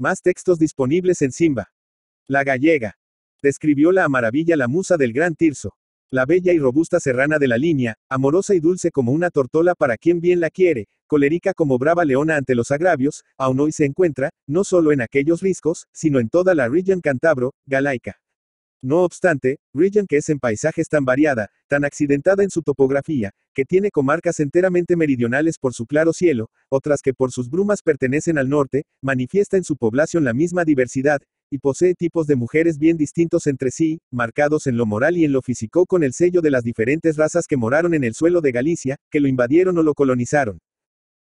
Más textos disponibles en Simba. La gallega. Describió la maravilla la musa del gran Tirso. La bella y robusta serrana de la línea, amorosa y dulce como una tortola para quien bien la quiere, colérica como brava leona ante los agravios, aún hoy se encuentra, no solo en aquellos riscos, sino en toda la región cantabro, galaica. No obstante, Region que es en paisajes tan variada, tan accidentada en su topografía, que tiene comarcas enteramente meridionales por su claro cielo, otras que por sus brumas pertenecen al norte, manifiesta en su población la misma diversidad, y posee tipos de mujeres bien distintos entre sí, marcados en lo moral y en lo físico con el sello de las diferentes razas que moraron en el suelo de Galicia, que lo invadieron o lo colonizaron.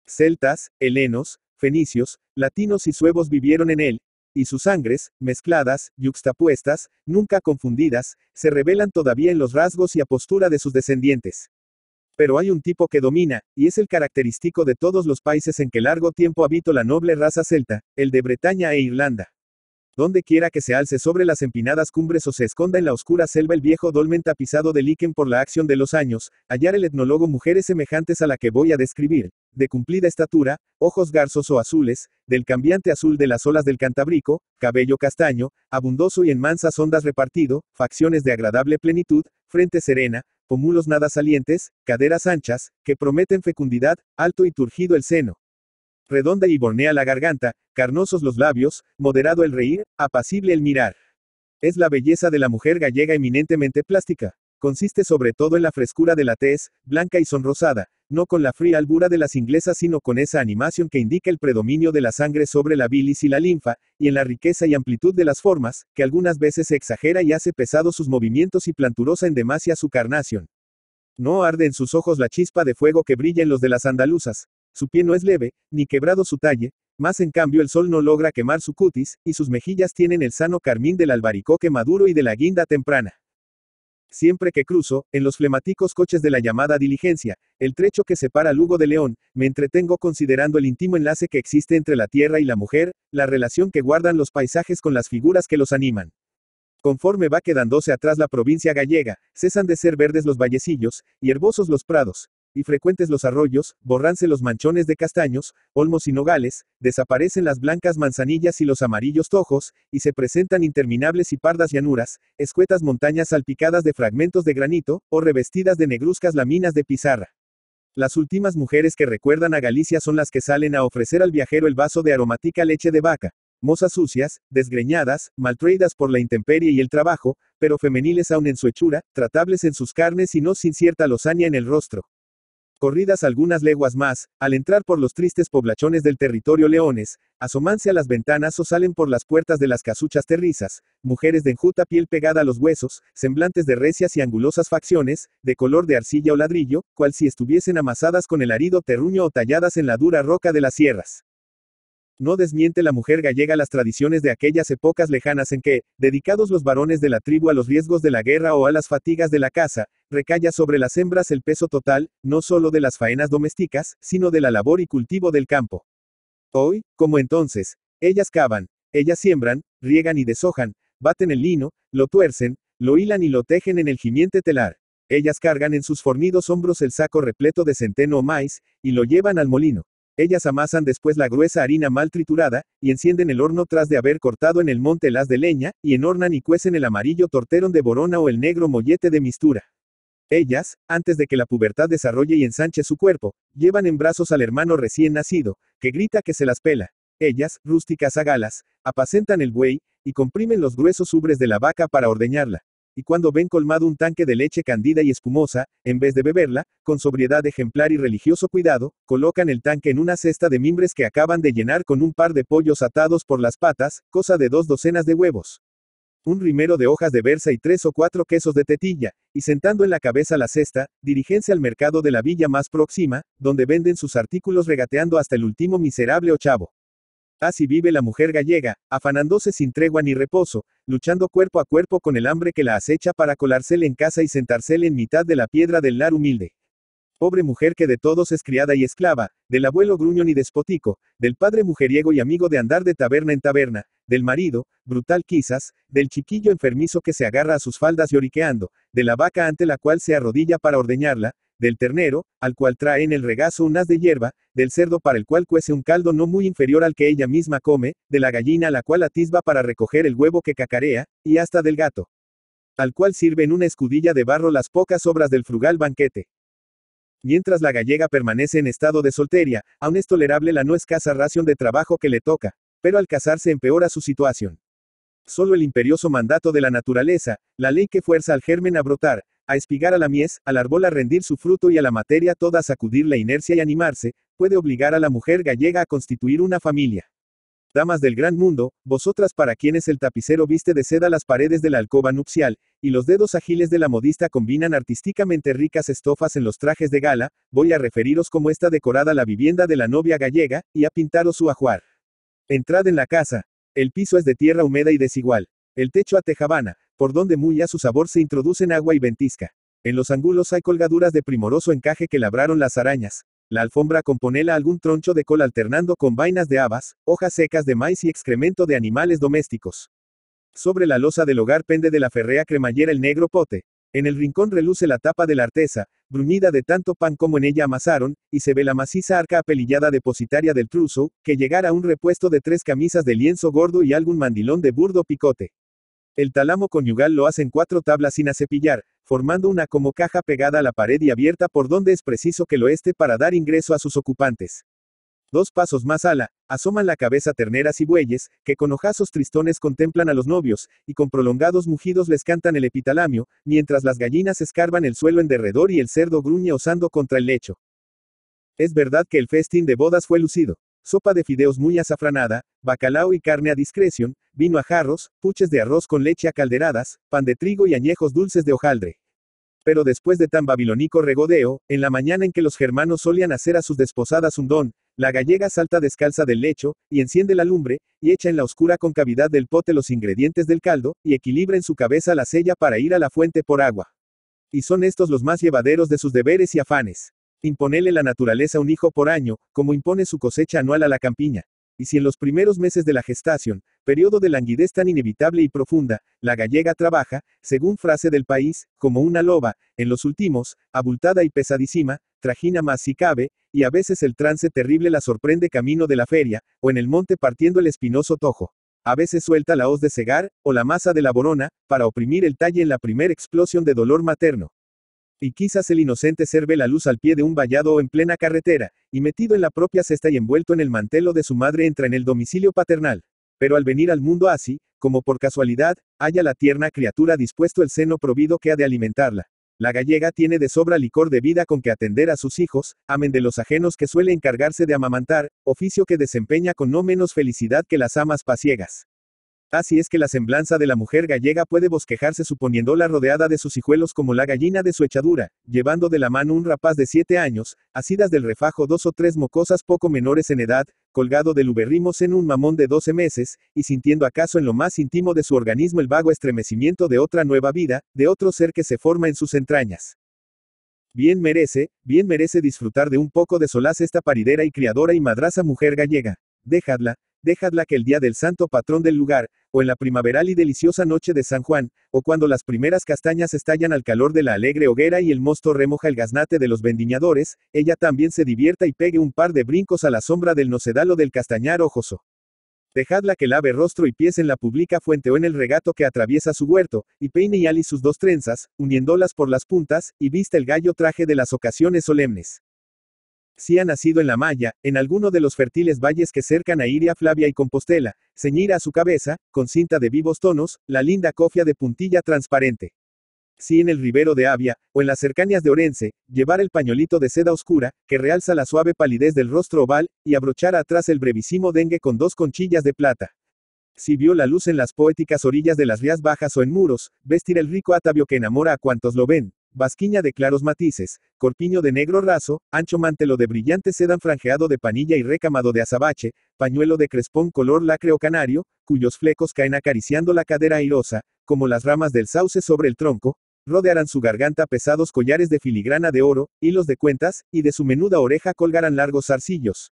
Celtas, helenos, fenicios, latinos y suevos vivieron en él, y sus sangres, mezcladas, yuxtapuestas, nunca confundidas, se revelan todavía en los rasgos y apostura de sus descendientes. Pero hay un tipo que domina, y es el característico de todos los países en que largo tiempo habito la noble raza celta, el de Bretaña e Irlanda. Donde quiera que se alce sobre las empinadas cumbres o se esconda en la oscura selva el viejo dolmen tapizado de liquen por la acción de los años, hallar el etnólogo mujeres semejantes a la que voy a describir, de cumplida estatura, ojos garzos o azules, del cambiante azul de las olas del Cantabrico, cabello castaño, abundoso y en mansas ondas repartido, facciones de agradable plenitud, frente serena, pómulos nada salientes, caderas anchas, que prometen fecundidad, alto y turgido el seno. Redonda y bornea la garganta, carnosos los labios, moderado el reír, apacible el mirar. Es la belleza de la mujer gallega eminentemente plástica. Consiste sobre todo en la frescura de la tez, blanca y sonrosada, no con la fría albura de las inglesas, sino con esa animación que indica el predominio de la sangre sobre la bilis y la linfa, y en la riqueza y amplitud de las formas, que algunas veces se exagera y hace pesados sus movimientos y planturosa en demasia su carnación. No arde en sus ojos la chispa de fuego que brilla en los de las andaluzas, su pie no es leve, ni quebrado su talle, más en cambio el sol no logra quemar su cutis, y sus mejillas tienen el sano carmín del albaricoque maduro y de la guinda temprana. Siempre que cruzo, en los flemáticos coches de la llamada diligencia, el trecho que separa Lugo de León, me entretengo considerando el íntimo enlace que existe entre la tierra y la mujer, la relación que guardan los paisajes con las figuras que los animan. Conforme va quedándose atrás la provincia gallega, cesan de ser verdes los vallecillos, y herbosos los prados, y frecuentes los arroyos, borranse los manchones de castaños, olmos y nogales, desaparecen las blancas manzanillas y los amarillos tojos, y se presentan interminables y pardas llanuras, escuetas montañas salpicadas de fragmentos de granito, o revestidas de negruzcas laminas de pizarra. Las últimas mujeres que recuerdan a Galicia son las que salen a ofrecer al viajero el vaso de aromática leche de vaca, mozas sucias, desgreñadas, maltraídas por la intemperie y el trabajo, pero femeniles aún en su hechura, tratables en sus carnes y no sin cierta lozaña en el rostro. Corridas algunas leguas más, al entrar por los tristes poblachones del territorio leones, asomanse a las ventanas o salen por las puertas de las casuchas terrizas, mujeres de enjuta piel pegada a los huesos, semblantes de recias y angulosas facciones, de color de arcilla o ladrillo, cual si estuviesen amasadas con el arido terruño o talladas en la dura roca de las sierras. No desmiente la mujer gallega las tradiciones de aquellas épocas lejanas en que, dedicados los varones de la tribu a los riesgos de la guerra o a las fatigas de la caza, recaya sobre las hembras el peso total, no solo de las faenas domésticas, sino de la labor y cultivo del campo. Hoy, como entonces, ellas cavan, ellas siembran, riegan y deshojan, baten el lino, lo tuercen, lo hilan y lo tejen en el gimiente telar. Ellas cargan en sus fornidos hombros el saco repleto de centeno o maíz, y lo llevan al molino. Ellas amasan después la gruesa harina mal triturada, y encienden el horno tras de haber cortado en el monte las de leña, y enornan y cuecen el amarillo torterón de borona o el negro mollete de mistura. Ellas, antes de que la pubertad desarrolle y ensanche su cuerpo, llevan en brazos al hermano recién nacido, que grita que se las pela. Ellas, rústicas a galas, apacentan el buey, y comprimen los gruesos ubres de la vaca para ordeñarla y cuando ven colmado un tanque de leche candida y espumosa, en vez de beberla, con sobriedad ejemplar y religioso cuidado, colocan el tanque en una cesta de mimbres que acaban de llenar con un par de pollos atados por las patas, cosa de dos docenas de huevos un rimero de hojas de berza y tres o cuatro quesos de tetilla, y sentando en la cabeza la cesta, dirígense al mercado de la villa más próxima, donde venden sus artículos regateando hasta el último miserable ochavo. Así vive la mujer gallega, afanándose sin tregua ni reposo, luchando cuerpo a cuerpo con el hambre que la acecha para colársele en casa y sentársele en mitad de la piedra del lar humilde. Pobre mujer que de todos es criada y esclava, del abuelo gruñón y despotico, del padre mujeriego y amigo de andar de taberna en taberna, del marido, brutal quizás, del chiquillo enfermizo que se agarra a sus faldas lloriqueando, de la vaca ante la cual se arrodilla para ordeñarla, del ternero, al cual trae en el regazo un haz de hierba, del cerdo para el cual cuece un caldo no muy inferior al que ella misma come, de la gallina la cual atisba para recoger el huevo que cacarea, y hasta del gato, al cual sirven en una escudilla de barro las pocas obras del frugal banquete. Mientras la gallega permanece en estado de solteria, aún es tolerable la no escasa ración de trabajo que le toca, pero al casarse empeora su situación. Solo el imperioso mandato de la naturaleza, la ley que fuerza al germen a brotar, a espigar a la mies, al árbol a rendir su fruto y a la materia toda a sacudir la inercia y animarse, puede obligar a la mujer gallega a constituir una familia. Damas del gran mundo, vosotras para quienes el tapicero viste de seda las paredes de la alcoba nupcial, y los dedos ágiles de la modista combinan artísticamente ricas estofas en los trajes de gala, voy a referiros cómo está decorada la vivienda de la novia gallega, y a pintaros su ajuar. Entrad en la casa. El piso es de tierra húmeda y desigual. El techo a tejabana, por donde muy a su sabor se introducen agua y ventisca. En los ángulos hay colgaduras de primoroso encaje que labraron las arañas. La alfombra componela algún troncho de col alternando con vainas de habas, hojas secas de maíz y excremento de animales domésticos. Sobre la losa del hogar pende de la ferrea cremallera el negro pote. En el rincón reluce la tapa de la artesa, bruñida de tanto pan como en ella amasaron, y se ve la maciza arca apelillada depositaria del truso, que llegara a un repuesto de tres camisas de lienzo gordo y algún mandilón de burdo picote. El talamo conyugal lo hacen cuatro tablas sin acepillar, formando una como caja pegada a la pared y abierta por donde es preciso que lo esté para dar ingreso a sus ocupantes. Dos pasos más ala, asoman la cabeza terneras y bueyes, que con ojazos tristones contemplan a los novios, y con prolongados mugidos les cantan el epitalamio, mientras las gallinas escarban el suelo en derredor y el cerdo gruñe osando contra el lecho. Es verdad que el festín de bodas fue lucido sopa de fideos muy azafranada, bacalao y carne a discreción, vino a jarros, puches de arroz con leche a calderadas, pan de trigo y añejos dulces de hojaldre. Pero después de tan babilónico regodeo, en la mañana en que los germanos solían hacer a sus desposadas un don, la gallega salta descalza del lecho, y enciende la lumbre, y echa en la oscura concavidad del pote los ingredientes del caldo, y equilibra en su cabeza la sella para ir a la fuente por agua. Y son estos los más llevaderos de sus deberes y afanes. Imponele la naturaleza un hijo por año, como impone su cosecha anual a la campiña. Y si en los primeros meses de la gestación, periodo de languidez tan inevitable y profunda, la gallega trabaja, según frase del país, como una loba, en los últimos, abultada y pesadísima, trajina más si cabe, y a veces el trance terrible la sorprende camino de la feria, o en el monte partiendo el espinoso tojo. A veces suelta la hoz de cegar, o la masa de la borona, para oprimir el talle en la primera explosión de dolor materno y quizás el inocente serve la luz al pie de un vallado o en plena carretera, y metido en la propia cesta y envuelto en el mantelo de su madre entra en el domicilio paternal. Pero al venir al mundo así, como por casualidad, haya la tierna criatura dispuesto el seno provido que ha de alimentarla. La gallega tiene de sobra licor de vida con que atender a sus hijos, amén de los ajenos que suele encargarse de amamantar, oficio que desempeña con no menos felicidad que las amas pasiegas. Así es que la semblanza de la mujer gallega puede bosquejarse suponiéndola rodeada de sus hijuelos como la gallina de su echadura, llevando de la mano un rapaz de siete años, asidas del refajo dos o tres mocosas poco menores en edad, colgado del uberrimos en un mamón de doce meses, y sintiendo acaso en lo más íntimo de su organismo el vago estremecimiento de otra nueva vida, de otro ser que se forma en sus entrañas. Bien merece, bien merece disfrutar de un poco de solaz esta paridera y criadora y madraza mujer gallega. Dejadla, dejadla que el día del santo patrón del lugar, o en la primaveral y deliciosa noche de San Juan, o cuando las primeras castañas estallan al calor de la alegre hoguera y el mosto remoja el gaznate de los vendiñadores, ella también se divierta y pegue un par de brincos a la sombra del nocedal o del castañar ojoso. Dejadla que lave rostro y pies en la pública fuente o en el regato que atraviesa su huerto, y peine y ali sus dos trenzas, uniéndolas por las puntas, y vista el gallo traje de las ocasiones solemnes si ha nacido en la Maya, en alguno de los fértiles valles que cercan a Iria Flavia y Compostela, ceñir a su cabeza, con cinta de vivos tonos, la linda cofia de puntilla transparente. Si en el ribero de Avia, o en las cercanías de Orense, llevar el pañolito de seda oscura, que realza la suave palidez del rostro oval, y abrochar atrás el brevísimo dengue con dos conchillas de plata. Si vio la luz en las poéticas orillas de las rías bajas o en muros, vestir el rico atavio que enamora a cuantos lo ven basquiña de claros matices, corpiño de negro raso, ancho mantelo de brillante sedan franjeado de panilla y recamado de azabache, pañuelo de crespón color o canario, cuyos flecos caen acariciando la cadera airosa, como las ramas del sauce sobre el tronco, rodearán su garganta pesados collares de filigrana de oro, hilos de cuentas, y de su menuda oreja colgarán largos zarcillos.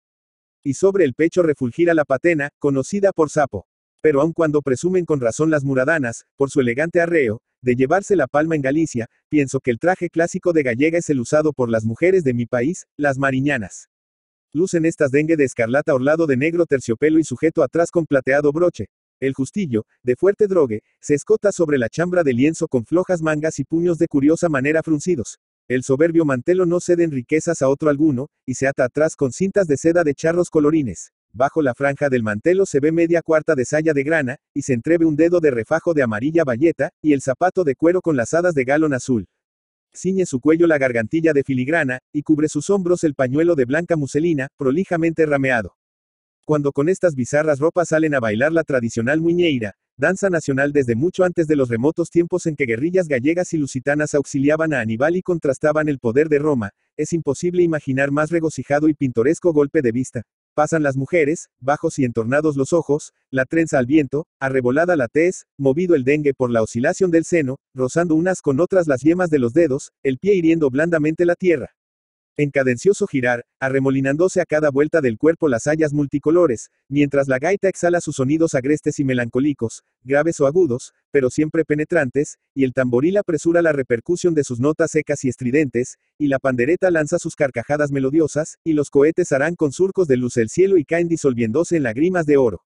Y sobre el pecho refulgirá la patena, conocida por sapo. Pero aun cuando presumen con razón las muradanas, por su elegante arreo, de llevarse la palma en Galicia, pienso que el traje clásico de gallega es el usado por las mujeres de mi país, las mariñanas. Lucen estas dengue de escarlata orlado de negro terciopelo y sujeto atrás con plateado broche. El justillo, de fuerte drogue, se escota sobre la chambra de lienzo con flojas mangas y puños de curiosa manera fruncidos. El soberbio mantelo no cede en riquezas a otro alguno, y se ata atrás con cintas de seda de charros colorines. Bajo la franja del mantelo se ve media cuarta de saya de grana, y se entreve un dedo de refajo de amarilla bayeta, y el zapato de cuero con lazadas de galón azul. Ciñe su cuello la gargantilla de filigrana, y cubre sus hombros el pañuelo de blanca muselina, prolijamente rameado. Cuando con estas bizarras ropas salen a bailar la tradicional muñeira, danza nacional desde mucho antes de los remotos tiempos en que guerrillas gallegas y lusitanas auxiliaban a Aníbal y contrastaban el poder de Roma, es imposible imaginar más regocijado y pintoresco golpe de vista. Pasan las mujeres, bajos y entornados los ojos, la trenza al viento, arrebolada la tez, movido el dengue por la oscilación del seno, rozando unas con otras las yemas de los dedos, el pie hiriendo blandamente la tierra. En cadencioso girar, arremolinándose a cada vuelta del cuerpo las hayas multicolores, mientras la gaita exhala sus sonidos agrestes y melancólicos, graves o agudos, pero siempre penetrantes, y el tamboril apresura la repercusión de sus notas secas y estridentes, y la pandereta lanza sus carcajadas melodiosas, y los cohetes harán con surcos de luz el cielo y caen disolviéndose en lágrimas de oro.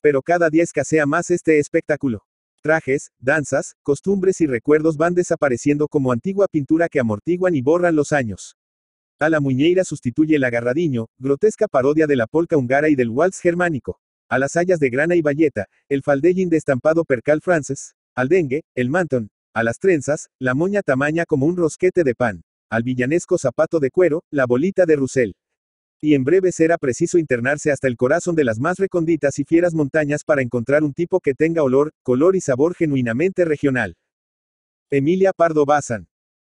Pero cada día escasea más este espectáculo. Trajes, danzas, costumbres y recuerdos van desapareciendo como antigua pintura que amortiguan y borran los años. A la muñeira sustituye el agarradiño, grotesca parodia de la polca húngara y del waltz germánico. A las hayas de grana y valleta, el faldellín de estampado percal francés. Al dengue, el mantón. A las trenzas, la moña tamaña como un rosquete de pan. Al villanesco zapato de cuero, la bolita de Russell. Y en breve será preciso internarse hasta el corazón de las más reconditas y fieras montañas para encontrar un tipo que tenga olor, color y sabor genuinamente regional. Emilia Pardo Bazán.